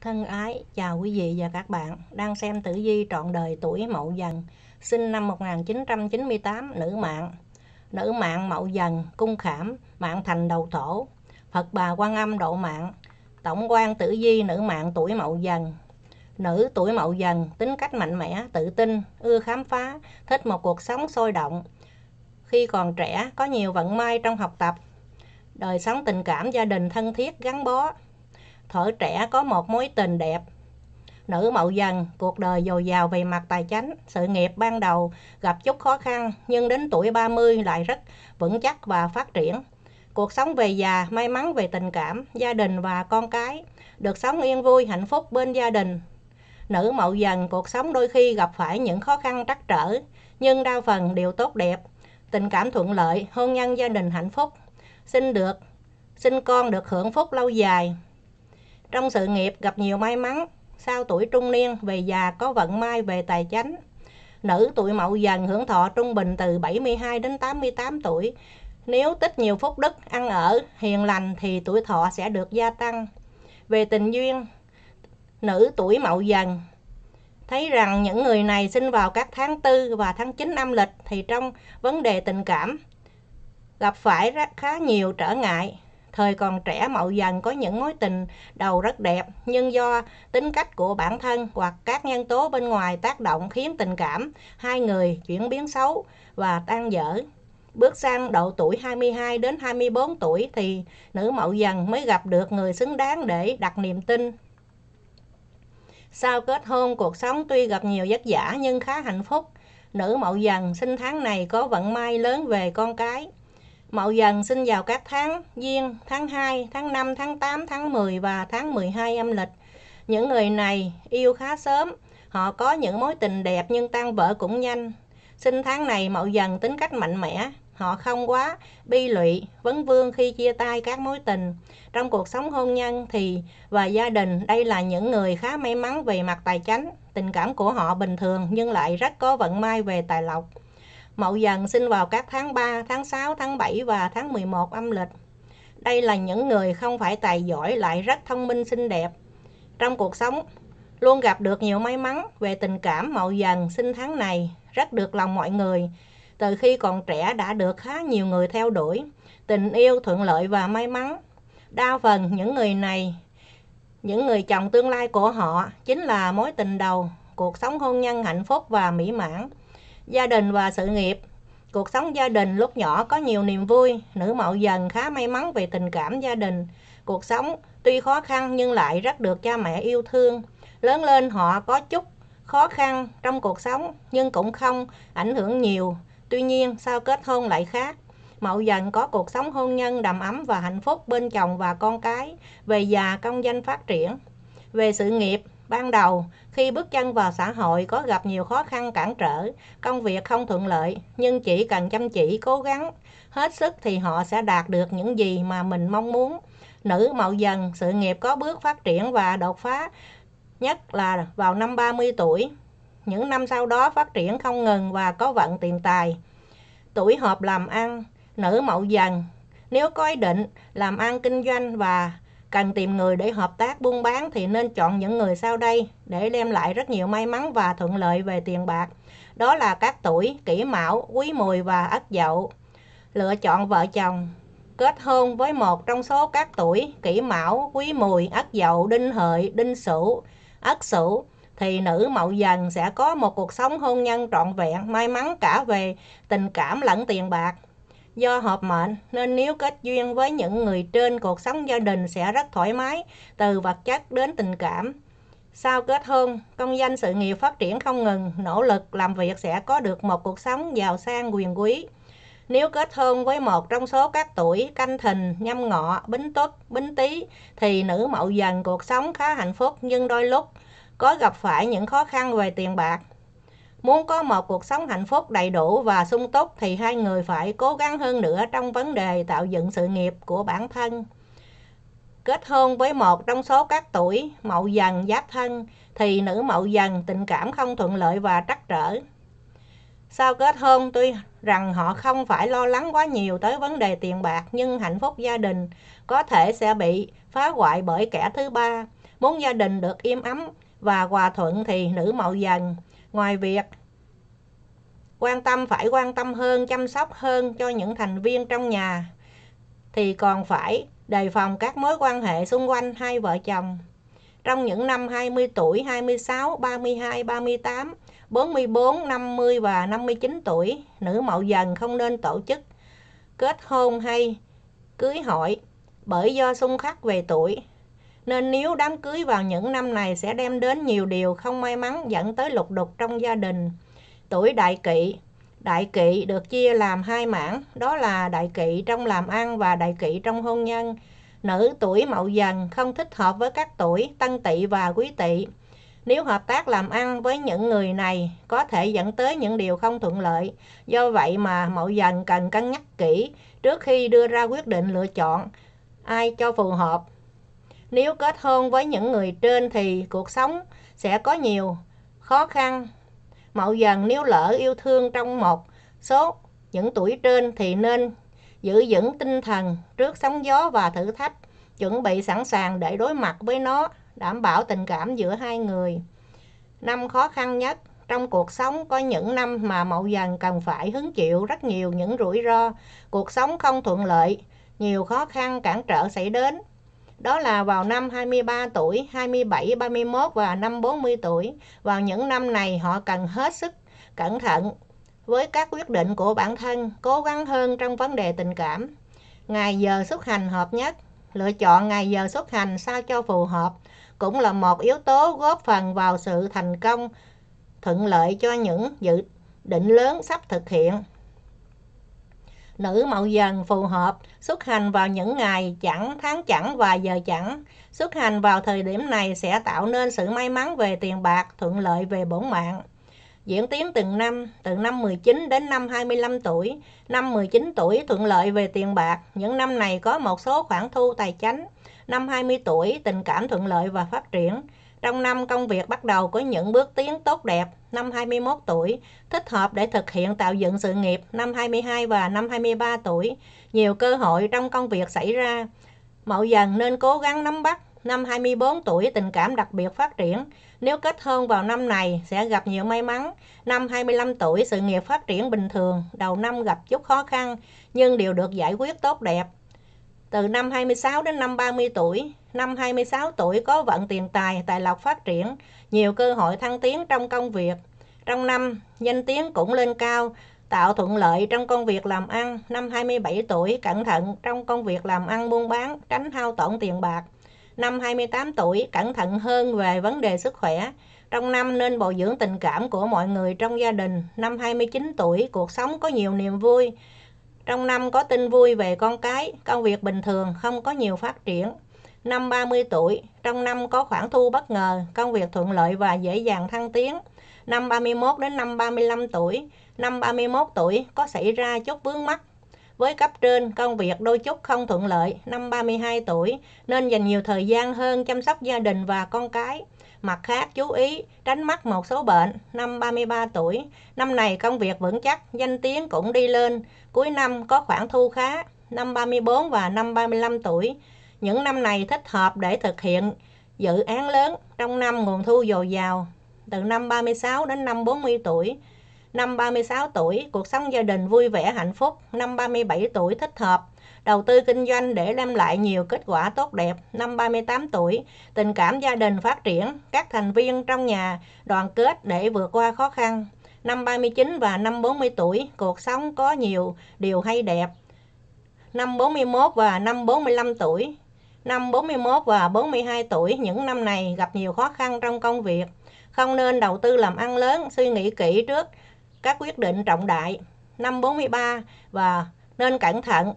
thân ái chào quý vị và các bạn đang xem tử vi trọn đời tuổi mậu dần sinh năm 1998 nữ mạng nữ mạng mậu dần cung khảm mạng thành đầu thổ phật bà quan âm độ mạng tổng quan tử vi nữ mạng tuổi mậu dần nữ tuổi mậu dần tính cách mạnh mẽ tự tin ưa khám phá thích một cuộc sống sôi động khi còn trẻ có nhiều vận may trong học tập đời sống tình cảm gia đình thân thiết gắn bó thở trẻ có một mối tình đẹp. Nữ mậu dần, cuộc đời dồi dào về mặt tài chánh, sự nghiệp ban đầu gặp chút khó khăn nhưng đến tuổi 30 lại rất vững chắc và phát triển. Cuộc sống về già, may mắn về tình cảm, gia đình và con cái, được sống yên vui, hạnh phúc bên gia đình. Nữ mậu dần, cuộc sống đôi khi gặp phải những khó khăn trắc trở, nhưng đa phần đều tốt đẹp, tình cảm thuận lợi, hôn nhân gia đình hạnh phúc. Xin được, xin con được hưởng phúc lâu dài, trong sự nghiệp gặp nhiều may mắn, sau tuổi trung niên về già có vận may về tài chánh. Nữ tuổi mậu dần hưởng thọ trung bình từ 72 đến 88 tuổi. Nếu tích nhiều phúc đức, ăn ở, hiền lành thì tuổi thọ sẽ được gia tăng. Về tình duyên, nữ tuổi mậu dần thấy rằng những người này sinh vào các tháng 4 và tháng 9 âm lịch thì trong vấn đề tình cảm gặp phải rất khá nhiều trở ngại Thời còn trẻ Mậu Dần có những mối tình đầu rất đẹp, nhưng do tính cách của bản thân hoặc các nhân tố bên ngoài tác động khiến tình cảm hai người chuyển biến xấu và tan dở. Bước sang độ tuổi 22 đến 24 tuổi thì nữ Mậu Dần mới gặp được người xứng đáng để đặt niềm tin. Sau kết hôn, cuộc sống tuy gặp nhiều vất vả nhưng khá hạnh phúc. Nữ Mậu Dần sinh tháng này có vận may lớn về con cái. Mậu dần sinh vào các tháng Giêng, tháng 2, tháng 5, tháng 8, tháng 10 và tháng 12 âm lịch. Những người này yêu khá sớm, họ có những mối tình đẹp nhưng tan vỡ cũng nhanh. Sinh tháng này Mậu dần tính cách mạnh mẽ, họ không quá bi lụy, vấn vương khi chia tay các mối tình. Trong cuộc sống hôn nhân thì và gia đình, đây là những người khá may mắn về mặt tài chánh. Tình cảm của họ bình thường nhưng lại rất có vận may về tài lộc. Mậu Dần sinh vào các tháng 3, tháng 6, tháng 7 và tháng 11 âm lịch. Đây là những người không phải tài giỏi lại rất thông minh xinh đẹp. Trong cuộc sống, luôn gặp được nhiều may mắn về tình cảm Mậu Dần sinh tháng này, rất được lòng mọi người. Từ khi còn trẻ đã được khá nhiều người theo đuổi, tình yêu thuận lợi và may mắn. Đa phần những người này, những người chồng tương lai của họ chính là mối tình đầu, cuộc sống hôn nhân hạnh phúc và mỹ mãn gia đình và sự nghiệp. Cuộc sống gia đình lúc nhỏ có nhiều niềm vui, nữ mậu dần khá may mắn về tình cảm gia đình. Cuộc sống tuy khó khăn nhưng lại rất được cha mẹ yêu thương. Lớn lên họ có chút khó khăn trong cuộc sống nhưng cũng không ảnh hưởng nhiều. Tuy nhiên sau kết hôn lại khác. Mậu dần có cuộc sống hôn nhân đầm ấm và hạnh phúc bên chồng và con cái, về già công danh phát triển. Về sự nghiệp, Ban đầu, khi bước chân vào xã hội có gặp nhiều khó khăn cản trở, công việc không thuận lợi, nhưng chỉ cần chăm chỉ, cố gắng, hết sức thì họ sẽ đạt được những gì mà mình mong muốn. Nữ mậu dần, sự nghiệp có bước phát triển và đột phá, nhất là vào năm 30 tuổi. Những năm sau đó phát triển không ngừng và có vận tiền tài. Tuổi hợp làm ăn, nữ mậu dần, nếu có ý định làm ăn kinh doanh và Cần tìm người để hợp tác buôn bán thì nên chọn những người sau đây để đem lại rất nhiều may mắn và thuận lợi về tiền bạc. Đó là các tuổi kỷ mão, quý mùi và ất dậu. Lựa chọn vợ chồng kết hôn với một trong số các tuổi kỷ mão, quý mùi, ất dậu, đinh hợi, đinh sửu, ất sửu thì nữ mậu dần sẽ có một cuộc sống hôn nhân trọn vẹn, may mắn cả về tình cảm lẫn tiền bạc do hợp mệnh nên nếu kết duyên với những người trên cuộc sống gia đình sẽ rất thoải mái từ vật chất đến tình cảm sau kết hôn công danh sự nghiệp phát triển không ngừng nỗ lực làm việc sẽ có được một cuộc sống giàu sang quyền quý nếu kết hôn với một trong số các tuổi canh thìn nhâm ngọ bính tuất bính tý thì nữ mậu dần cuộc sống khá hạnh phúc nhưng đôi lúc có gặp phải những khó khăn về tiền bạc Muốn có một cuộc sống hạnh phúc đầy đủ và sung túc thì hai người phải cố gắng hơn nữa trong vấn đề tạo dựng sự nghiệp của bản thân. Kết hôn với một trong số các tuổi mậu dần giáp thân thì nữ mậu dần tình cảm không thuận lợi và trắc trở. Sau kết hôn tuy rằng họ không phải lo lắng quá nhiều tới vấn đề tiền bạc nhưng hạnh phúc gia đình có thể sẽ bị phá hoại bởi kẻ thứ ba. Muốn gia đình được im ấm và hòa thuận thì nữ mậu dần ngoài việc quan tâm phải quan tâm hơn chăm sóc hơn cho những thành viên trong nhà thì còn phải đề phòng các mối quan hệ xung quanh hai vợ chồng trong những năm 20 tuổi, 26, 32, 38, 44, 50 và 59 tuổi, nữ mậu dần không nên tổ chức kết hôn hay cưới hỏi bởi do xung khắc về tuổi nên nếu đám cưới vào những năm này sẽ đem đến nhiều điều không may mắn dẫn tới lục đục trong gia đình. Tuổi đại kỵ Đại kỵ được chia làm hai mảng, đó là đại kỵ trong làm ăn và đại kỵ trong hôn nhân. Nữ tuổi mậu dần không thích hợp với các tuổi tân tỵ và quý tỵ. Nếu hợp tác làm ăn với những người này có thể dẫn tới những điều không thuận lợi. Do vậy mà mậu dần cần cân nhắc kỹ trước khi đưa ra quyết định lựa chọn ai cho phù hợp nếu kết hôn với những người trên thì cuộc sống sẽ có nhiều khó khăn. Mậu dần nếu lỡ yêu thương trong một số những tuổi trên thì nên giữ vững tinh thần trước sóng gió và thử thách, chuẩn bị sẵn sàng để đối mặt với nó, đảm bảo tình cảm giữa hai người. Năm khó khăn nhất trong cuộc sống có những năm mà Mậu Dần cần phải hứng chịu rất nhiều những rủi ro, cuộc sống không thuận lợi, nhiều khó khăn cản trở xảy đến. Đó là vào năm 23 tuổi, 27, 31 và năm 40 tuổi. Vào những năm này họ cần hết sức cẩn thận với các quyết định của bản thân, cố gắng hơn trong vấn đề tình cảm. Ngày giờ xuất hành hợp nhất, lựa chọn ngày giờ xuất hành sao cho phù hợp cũng là một yếu tố góp phần vào sự thành công thuận lợi cho những dự định lớn sắp thực hiện Nữ mậu dần phù hợp, xuất hành vào những ngày chẳng, tháng chẳng và giờ chẳng. Xuất hành vào thời điểm này sẽ tạo nên sự may mắn về tiền bạc, thuận lợi về bổn mạng. Diễn tiến từng năm, từ năm 19 đến năm 25 tuổi. Năm 19 tuổi thuận lợi về tiền bạc, những năm này có một số khoản thu tài chánh. Năm 20 tuổi, tình cảm thuận lợi và phát triển. Trong năm công việc bắt đầu có những bước tiến tốt đẹp năm 21 tuổi, thích hợp để thực hiện tạo dựng sự nghiệp năm 22 và năm 23 tuổi. Nhiều cơ hội trong công việc xảy ra. Mậu dần nên cố gắng nắm bắt. Năm 24 tuổi tình cảm đặc biệt phát triển. Nếu kết hôn vào năm này sẽ gặp nhiều may mắn. Năm 25 tuổi sự nghiệp phát triển bình thường, đầu năm gặp chút khó khăn nhưng đều được giải quyết tốt đẹp từ năm 26 đến năm 30 tuổi. Năm 26 tuổi có vận tiền tài, tài lộc phát triển, nhiều cơ hội thăng tiến trong công việc. Trong năm, danh tiếng cũng lên cao, tạo thuận lợi trong công việc làm ăn. Năm 27 tuổi, cẩn thận trong công việc làm ăn buôn bán, tránh hao tổn tiền bạc. Năm 28 tuổi, cẩn thận hơn về vấn đề sức khỏe. Trong năm nên bồi dưỡng tình cảm của mọi người trong gia đình. Năm 29 tuổi, cuộc sống có nhiều niềm vui. Trong năm có tin vui về con cái, công việc bình thường, không có nhiều phát triển. Năm 30 tuổi, trong năm có khoản thu bất ngờ, công việc thuận lợi và dễ dàng thăng tiến. Năm 31 đến năm 35 tuổi, năm 31 tuổi có xảy ra chút vướng mắc. Với cấp trên, công việc đôi chút không thuận lợi, năm 32 tuổi nên dành nhiều thời gian hơn chăm sóc gia đình và con cái. Mặt khác, chú ý tránh mắc một số bệnh. Năm 33 tuổi, năm này công việc vững chắc, danh tiếng cũng đi lên. Cuối năm có khoản thu khá. Năm 34 và năm 35 tuổi, những năm này thích hợp để thực hiện dự án lớn. Trong năm nguồn thu dồi dào, từ năm 36 đến năm 40 tuổi. Năm 36 tuổi, cuộc sống gia đình vui vẻ hạnh phúc. Năm 37 tuổi thích hợp đầu tư kinh doanh để đem lại nhiều kết quả tốt đẹp. Năm 38 tuổi, tình cảm gia đình phát triển, các thành viên trong nhà đoàn kết để vượt qua khó khăn. Năm 39 và năm 40 tuổi, cuộc sống có nhiều điều hay đẹp. Năm 41 và năm 45 tuổi, năm 41 và 42 tuổi, những năm này gặp nhiều khó khăn trong công việc. Không nên đầu tư làm ăn lớn, suy nghĩ kỹ trước các quyết định trọng đại. Năm 43 và nên cẩn thận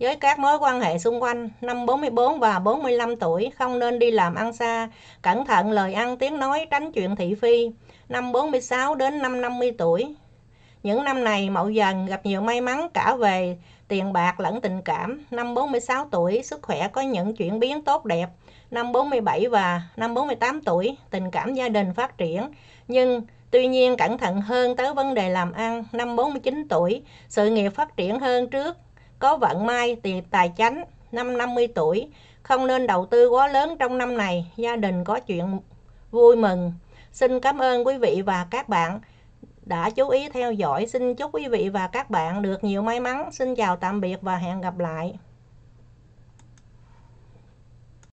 với các mối quan hệ xung quanh. Năm 44 và 45 tuổi, không nên đi làm ăn xa, cẩn thận lời ăn tiếng nói, tránh chuyện thị phi. Năm 46 đến năm 50 tuổi, những năm này Mậu Dần gặp nhiều may mắn cả về tiền bạc lẫn tình cảm. Năm 46 tuổi, sức khỏe có những chuyển biến tốt đẹp. Năm 47 và năm 48 tuổi, tình cảm gia đình phát triển. Nhưng tuy nhiên cẩn thận hơn tới vấn đề làm ăn. Năm 49 tuổi, sự nghiệp phát triển hơn trước có vận may tiền tài chánh năm 50 tuổi không nên đầu tư quá lớn trong năm này gia đình có chuyện vui mừng xin cảm ơn quý vị và các bạn đã chú ý theo dõi xin chúc quý vị và các bạn được nhiều may mắn xin chào tạm biệt và hẹn gặp lại